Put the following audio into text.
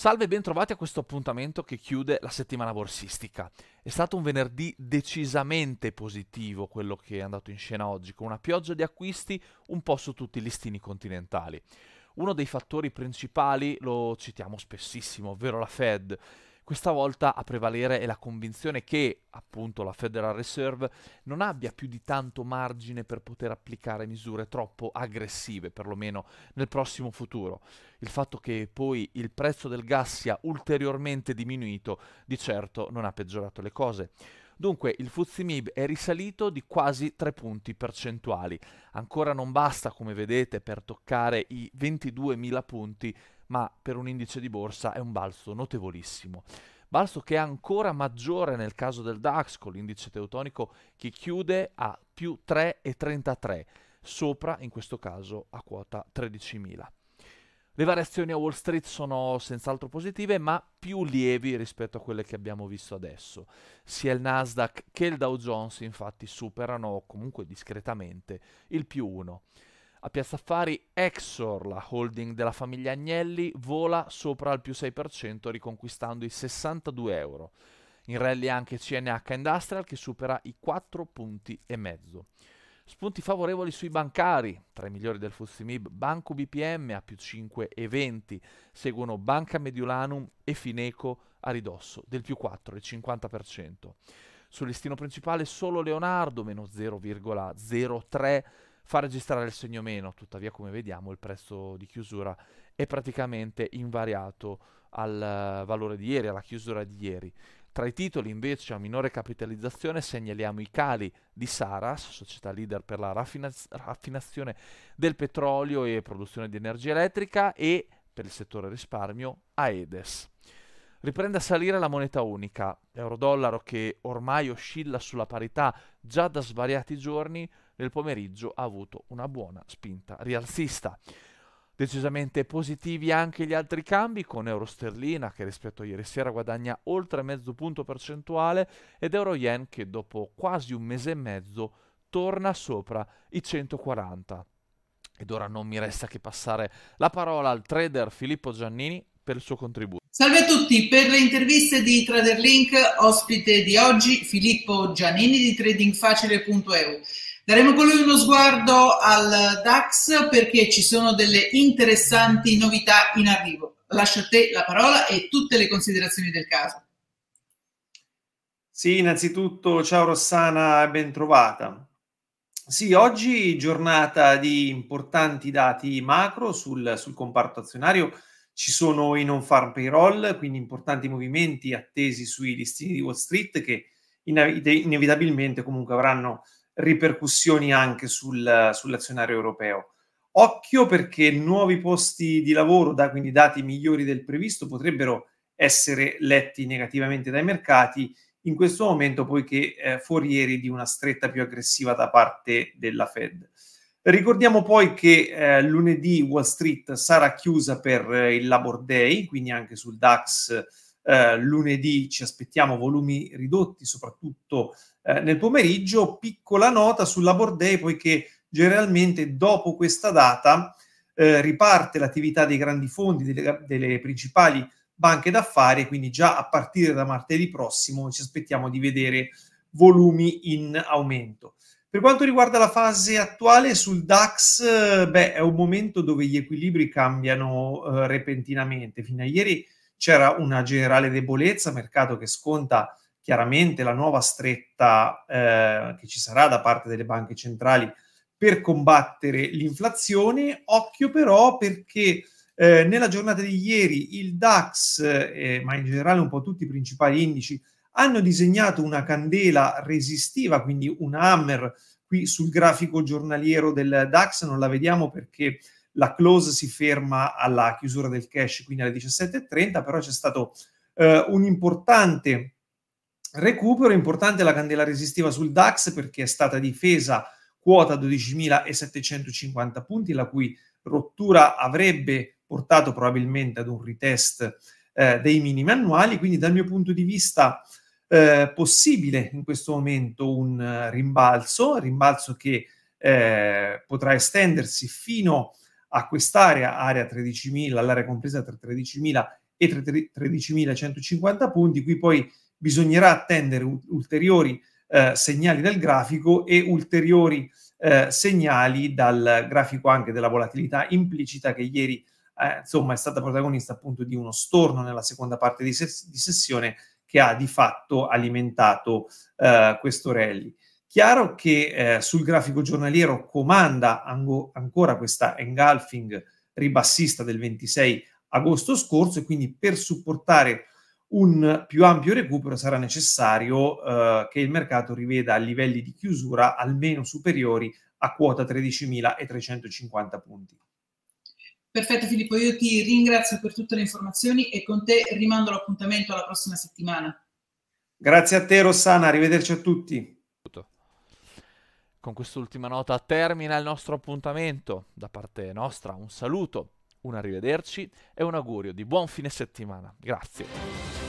Salve e bentrovati a questo appuntamento che chiude la settimana borsistica. È stato un venerdì decisamente positivo quello che è andato in scena oggi, con una pioggia di acquisti un po' su tutti i listini continentali. Uno dei fattori principali lo citiamo spessissimo, ovvero la Fed. Questa volta a prevalere è la convinzione che, appunto, la Federal Reserve non abbia più di tanto margine per poter applicare misure troppo aggressive, perlomeno nel prossimo futuro. Il fatto che poi il prezzo del gas sia ulteriormente diminuito di certo non ha peggiorato le cose. Dunque il Fuzimib è risalito di quasi 3 punti percentuali. Ancora non basta, come vedete, per toccare i 22.000 punti ma per un indice di borsa è un balzo notevolissimo. Balzo che è ancora maggiore nel caso del DAX con l'indice teutonico che chiude a più 3,33, sopra in questo caso a quota 13.000. Le variazioni a Wall Street sono senz'altro positive, ma più lievi rispetto a quelle che abbiamo visto adesso. Sia il Nasdaq che il Dow Jones infatti superano comunque discretamente il più 1. A Piazza Affari Exor, la holding della famiglia Agnelli, vola sopra al più 6% riconquistando i 62 euro. In rally anche CNH Industrial che supera i 4 punti e mezzo. Spunti favorevoli sui bancari, tra i migliori del Fustimib, Banco BPM a più 5,20, seguono Banca Mediolanum e Fineco a ridosso del più 4, il 50%. Sul listino principale solo Leonardo, meno 0,03%, fa registrare il segno meno, tuttavia come vediamo il prezzo di chiusura è praticamente invariato al eh, valore di ieri, alla chiusura di ieri. Tra i titoli invece a minore capitalizzazione segnaliamo i cali di Saras, società leader per la raffinazione del petrolio e produzione di energia elettrica e per il settore risparmio Aedes. Riprende a salire la moneta unica, euro-dollaro che ormai oscilla sulla parità già da svariati giorni, nel pomeriggio ha avuto una buona spinta rialzista. Decisamente positivi anche gli altri cambi con Euro Sterlina che rispetto a ieri sera guadagna oltre mezzo punto percentuale ed Euro Yen che dopo quasi un mese e mezzo torna sopra i 140. Ed ora non mi resta che passare la parola al trader Filippo Giannini per il suo contributo. Salve a tutti, per le interviste di Traderlink ospite di oggi Filippo Giannini di tradingfacile.eu. Daremo con lui uno sguardo al DAX perché ci sono delle interessanti novità in arrivo. Lascio a te la parola e tutte le considerazioni del caso. Sì, innanzitutto ciao Rossana, ben trovata. Sì, oggi giornata di importanti dati macro sul, sul comparto azionario. Ci sono i non farm payroll, quindi importanti movimenti attesi sui listini di Wall Street che inevitabilmente comunque avranno ripercussioni anche sul, sull'azionario europeo. Occhio perché nuovi posti di lavoro, da, quindi dati migliori del previsto, potrebbero essere letti negativamente dai mercati in questo momento, poiché eh, forieri di una stretta più aggressiva da parte della Fed. Ricordiamo poi che eh, lunedì Wall Street sarà chiusa per eh, il Labor Day, quindi anche sul DAX eh, lunedì ci aspettiamo volumi ridotti, soprattutto eh, nel pomeriggio. Piccola nota sulla Bordeaux, poiché generalmente dopo questa data eh, riparte l'attività dei grandi fondi, delle, delle principali banche d'affari, quindi già a partire da martedì prossimo ci aspettiamo di vedere volumi in aumento. Per quanto riguarda la fase attuale sul DAX, beh, è un momento dove gli equilibri cambiano eh, repentinamente. Fino a ieri c'era una generale debolezza, mercato che sconta chiaramente la nuova stretta eh, che ci sarà da parte delle banche centrali per combattere l'inflazione. Occhio però perché eh, nella giornata di ieri il DAX, eh, ma in generale un po' tutti i principali indici, hanno disegnato una candela resistiva, quindi un hammer qui sul grafico giornaliero del DAX, non la vediamo perché la close si ferma alla chiusura del cash, quindi alle 17.30, però c'è stato eh, un importante recupero, importante la candela resistiva sul DAX perché è stata difesa quota 12.750 punti, la cui rottura avrebbe portato probabilmente ad un retest eh, dei minimi annuali, quindi dal mio punto di vista eh, possibile in questo momento un eh, rimbalzo, rimbalzo che eh, potrà estendersi fino a a quest'area, area 13.000, all'area compresa tra 13.000 e 13.150 punti, qui poi bisognerà attendere ulteriori eh, segnali dal grafico e ulteriori eh, segnali dal grafico anche della volatilità implicita che ieri eh, insomma è stata protagonista appunto di uno storno nella seconda parte di, ses- di sessione che ha di fatto alimentato eh, questo rally. Chiaro che eh, sul grafico giornaliero comanda ango, ancora questa engulfing ribassista del 26 agosto scorso e quindi per supportare un più ampio recupero sarà necessario eh, che il mercato riveda livelli di chiusura almeno superiori a quota 13.350 punti. Perfetto Filippo, io ti ringrazio per tutte le informazioni e con te rimando l'appuntamento alla prossima settimana. Grazie a te Rossana, arrivederci a tutti. Con quest'ultima nota termina il nostro appuntamento. Da parte nostra un saluto, un arrivederci e un augurio di buon fine settimana. Grazie.